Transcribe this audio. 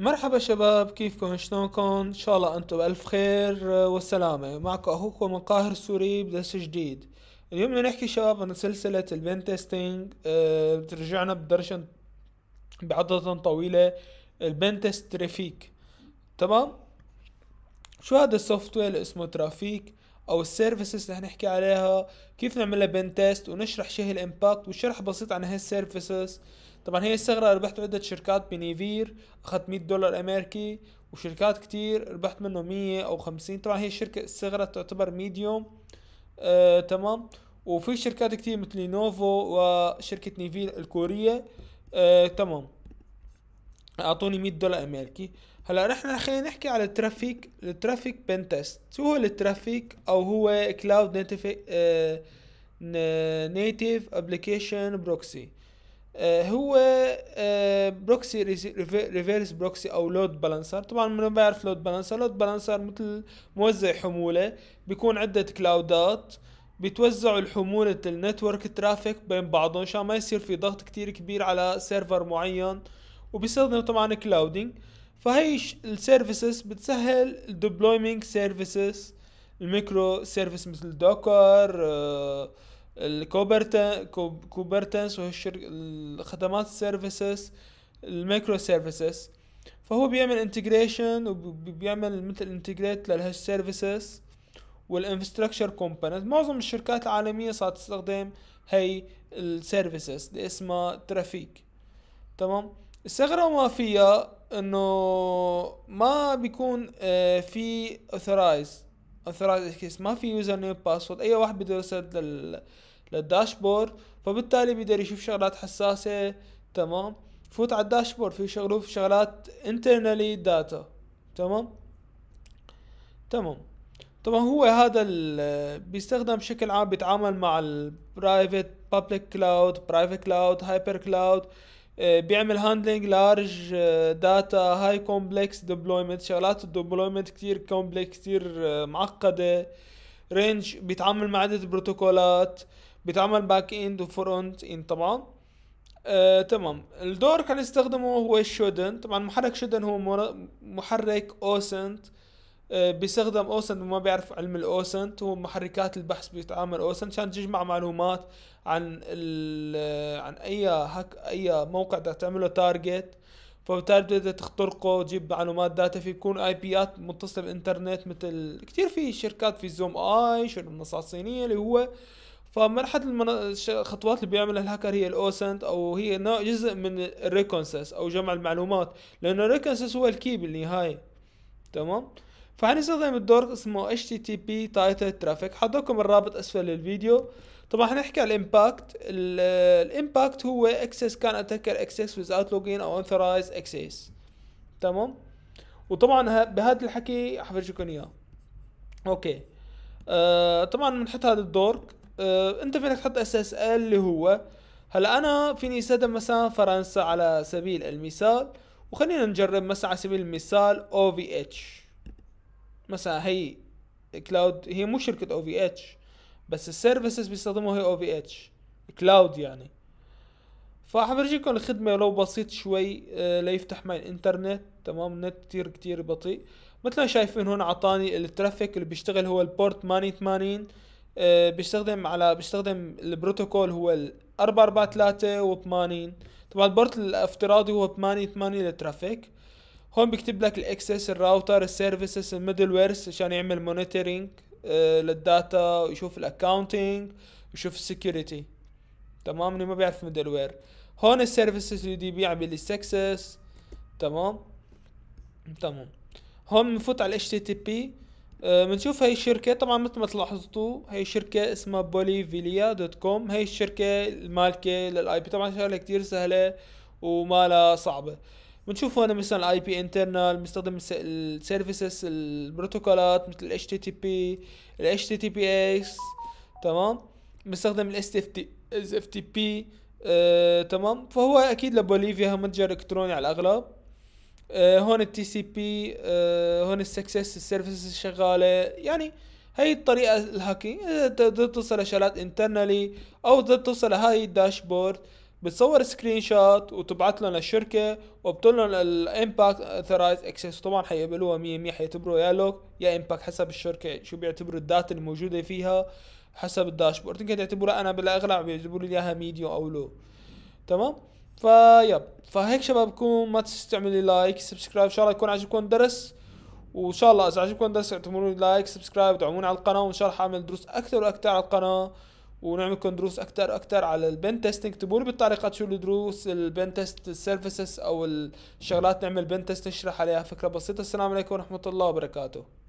مرحبا شباب كيفكم شلونكم ان شاء الله انتم بالف خير آه، والسلامه معكم اخوكم من قاهر سوري بدرس جديد اليوم بدنا نحكي شباب عن سلسله البين تيستينج أه بترجعنا بدرجه بعدد طويله البين تيست ترافيك تمام شو هذا السوفت وير اسمه ترافيك او السيرفيسز اللي هنحكي عليها كيف نعملها بين تيست ونشرح شو هي الامباكت وشرح بسيط عن هي السيرفيسز طبعا هي الثغرة ربحت عدة شركات بنيفير أخذت 100 دولار أمريكي وشركات كتير ربحت منه 100 أو 50 طبعا هي الشركة الثغرة تعتبر ميديوم آه، تمام وفي شركات كتير مثل نوفو وشركة نيفير الكورية آه، تمام أعطوني 100 دولار أمريكي هلا نحن خلينا نحكي على الترافيك الترافيك بين تيست شو هو الترافيك او هو كلاود نيتيف نيتيف ابلكيشن بروكسي هو بروكسي ريفيرس بروكسي او لود بالانسر طبعا ما بعرف لود بالانسر لود بالانسر مثل موزع حموله بيكون عده كلاودات بيتوزعوا الحمولة النتورك ترافيك بين بعضهم عشان ما يصير في ضغط كتير كبير على سيرفر معين وبيستخدموا طبعا كلاودينج فهي السيرفيسز بتسهل الديبلويمينج سيرفيسز الميكرو سيرفيس مثل دوكر آه، الكوبرتا كوبرتنس وهالشركة الخدمات السيرفيسز الميكرو سيرفيسز فهو بيعمل انتجريشن وبيعمل مثل انتجريت لهالسيرفيسز والانفستراكشر كومبوننت معظم الشركات العالمية صارت تستخدم هي السيرفيسز اللي اسمها ترافيك تمام الثغرة ما فيها انه ما بيكون آه، في اوثرايز اوثرايز اكسس ما في يوزر نيم باسورد اي واحد بده يرسل لل للداشبورد فبالتالي بيقدر يشوف شغلات حساسه تمام فوت على الداشبورد في شغله في شغلات انترنالي داتا تمام تمام طبعا هو هذا بيستخدم بشكل عام بيتعامل مع البرايفت بابليك كلاود برايفت كلاود هايبر كلاود آه، بيعمل هاندلنج لارج داتا هاي كومبلكس ديبلويمنت شغلات الديبلويمنت كتير كومبلكس كتير آه، معقده رينج بيتعامل مع عده بروتوكولات بيتعامل باك اند وفرونت اند طبعا آه، تمام الدور كان يستخدمه هو الشودن طبعا محرك شودن هو محرك اوسنت آه، بيستخدم اوسنت وما بيعرف علم الاوسنت هو محركات البحث بيتعامل اوسنت عشان تجمع معلومات عن آه، عن اي هك اي موقع بدك تعمله تارجت فبالتالي بتقدر تخترقه تجيب معلومات داتا في يكون اي بيات متصله بالانترنت مثل كثير في شركات في زوم اي شو المنصات صينيه اللي هو فمن احد الخطوات اللي بيعملها الهاكر هي الاوسنت او هي نوع جزء من الريكونسس او جمع المعلومات لانه الريكونسس هو الكي بالنهايه تمام فحنستخدم الدور اسمه HTTP Title Traffic حضركم الرابط اسفل الفيديو طبعا حنحكي على الامباكت الامباكت هو اكسس كان اتذكر اكسس without login او authorized access تمام وطبعا بهذا الحكي حفرجيكم اياه اوكي آه طبعا بنحط هذا الدور آه انت فينك تحط اس اس ال اللي هو هلا انا فيني استخدم مثلا فرنسا على سبيل المثال وخلينا نجرب مثلا على سبيل المثال او في اتش مثلا هي كلاود هي مو شركه او في اتش بس السيرفيسز بيستخدموها هي او في اتش كلاود يعني فحبرجيكم الخدمة لو بسيط شوي آه، ليفتح معي الانترنت تمام النت كتير كتير بطيء مثل ما شايفين هون عطاني الترافيك اللي بيشتغل هو البورت 8080 آه، بيستخدم على بيستخدم البروتوكول هو ال 443 و 80 طبعا البورت الافتراضي هو 88 للترافيك هون بكتب لك الاكسس الراوتر السيرفيسز الميدل ويرس عشان يعمل مونيتورينج آه، للداتا ويشوف الاكاونتنج ويشوف السكيورتي تمام اللي ما بيعرف ميدل وير هون السيرفيسز اللي بيبيع بيعمل سكسس تمام تمام هون بنفوت على الاتش تي تي بي بنشوف هاي الشركة طبعا مثل ما تلاحظتوا هاي الشركة اسمها بوليفيليا دوت كوم هاي الشركة المالكة للاي بي طبعا شغلة كتير سهلة وما صعبة بنشوف هون مثلا الاي بي انترنال بنستخدم السيرفيسز البروتوكولات مثل الاتش تي تي بي الاتش تي تي بي اكس تمام بنستخدم الاس اف تي اس اف تي بي تمام فهو اكيد لبوليفيا متجر الكتروني على الاغلب آه، هون التي سي بي هون السكسس السيرفيسز شغاله يعني هي الطريقة الهاكينج تقدر توصل لشغلات انترنالي او تقدر توصل لهاي الداشبورد بتصور سكرين شوت وتبعت لهم للشركه وبتقول لهم الامباكت اثرايز اكسس طبعا حيقبلوها 100 100 حيعتبروا يا لوك يا امباكت حسب الشركه شو بيعتبروا الداتا الموجوده فيها حسب الداشبورد يمكن تعتبرها انا بالاغلب بيعتبروا لي اياها ميديو او لو تمام فيب فهيك شباب كون ما تنسوا تعملوا لايك سبسكرايب ان شاء الله يكون عجبكم الدرس وان شاء الله اذا عجبكم الدرس اعتبروني لايك سبسكرايب ادعموني على القناه وان شاء الله حاعمل دروس اكثر واكثر على القناه ونعمل لكم دروس اكثر اكثر على البن تيستنج اكتبوا لي بالتعليقات شو الدروس البن تيست سيرفيسز او الشغلات نعمل بن تيست نشرح عليها فكره بسيطه السلام عليكم ورحمه الله وبركاته